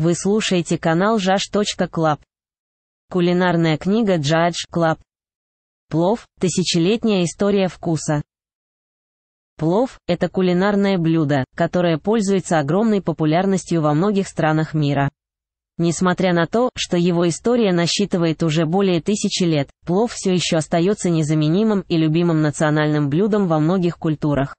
Вы слушаете канал jash.club. Кулинарная книга Judge Клаб. Плов – тысячелетняя история вкуса. Плов – это кулинарное блюдо, которое пользуется огромной популярностью во многих странах мира. Несмотря на то, что его история насчитывает уже более тысячи лет, плов все еще остается незаменимым и любимым национальным блюдом во многих культурах.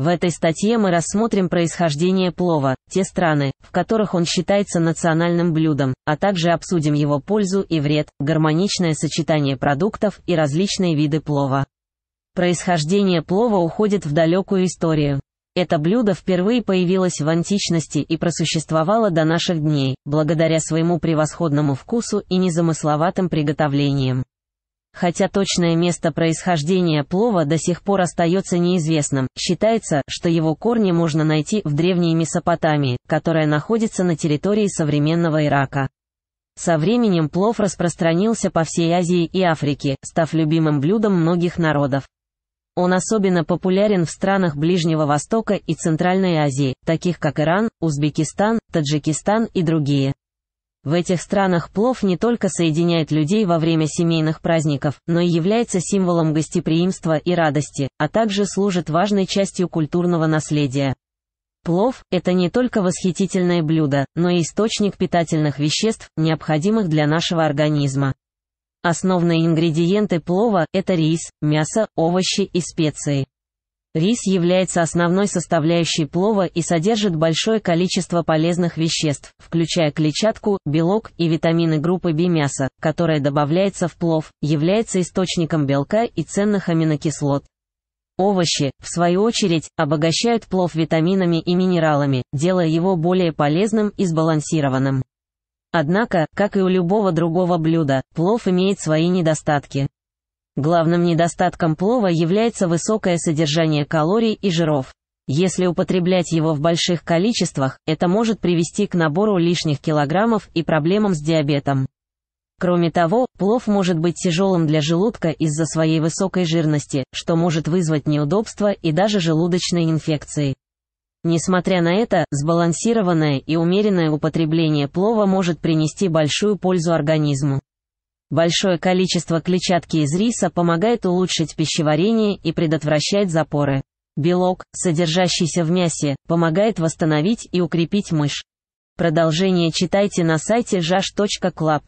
В этой статье мы рассмотрим происхождение плова, те страны, в которых он считается национальным блюдом, а также обсудим его пользу и вред, гармоничное сочетание продуктов и различные виды плова. Происхождение плова уходит в далекую историю. Это блюдо впервые появилось в античности и просуществовало до наших дней, благодаря своему превосходному вкусу и незамысловатым приготовлениям. Хотя точное место происхождения плова до сих пор остается неизвестным, считается, что его корни можно найти в древней Месопотамии, которая находится на территории современного Ирака. Со временем плов распространился по всей Азии и Африке, став любимым блюдом многих народов. Он особенно популярен в странах Ближнего Востока и Центральной Азии, таких как Иран, Узбекистан, Таджикистан и другие. В этих странах плов не только соединяет людей во время семейных праздников, но и является символом гостеприимства и радости, а также служит важной частью культурного наследия. Плов – это не только восхитительное блюдо, но и источник питательных веществ, необходимых для нашего организма. Основные ингредиенты плова – это рис, мясо, овощи и специи. Рис является основной составляющей плова и содержит большое количество полезных веществ, включая клетчатку, белок и витамины группы B мяса, которое добавляется в плов, является источником белка и ценных аминокислот. Овощи, в свою очередь, обогащают плов витаминами и минералами, делая его более полезным и сбалансированным. Однако, как и у любого другого блюда, плов имеет свои недостатки. Главным недостатком плова является высокое содержание калорий и жиров. Если употреблять его в больших количествах, это может привести к набору лишних килограммов и проблемам с диабетом. Кроме того, плов может быть тяжелым для желудка из-за своей высокой жирности, что может вызвать неудобства и даже желудочные инфекции. Несмотря на это, сбалансированное и умеренное употребление плова может принести большую пользу организму. Большое количество клетчатки из риса помогает улучшить пищеварение и предотвращать запоры. Белок, содержащийся в мясе, помогает восстановить и укрепить мышь. Продолжение читайте на сайте jash.club.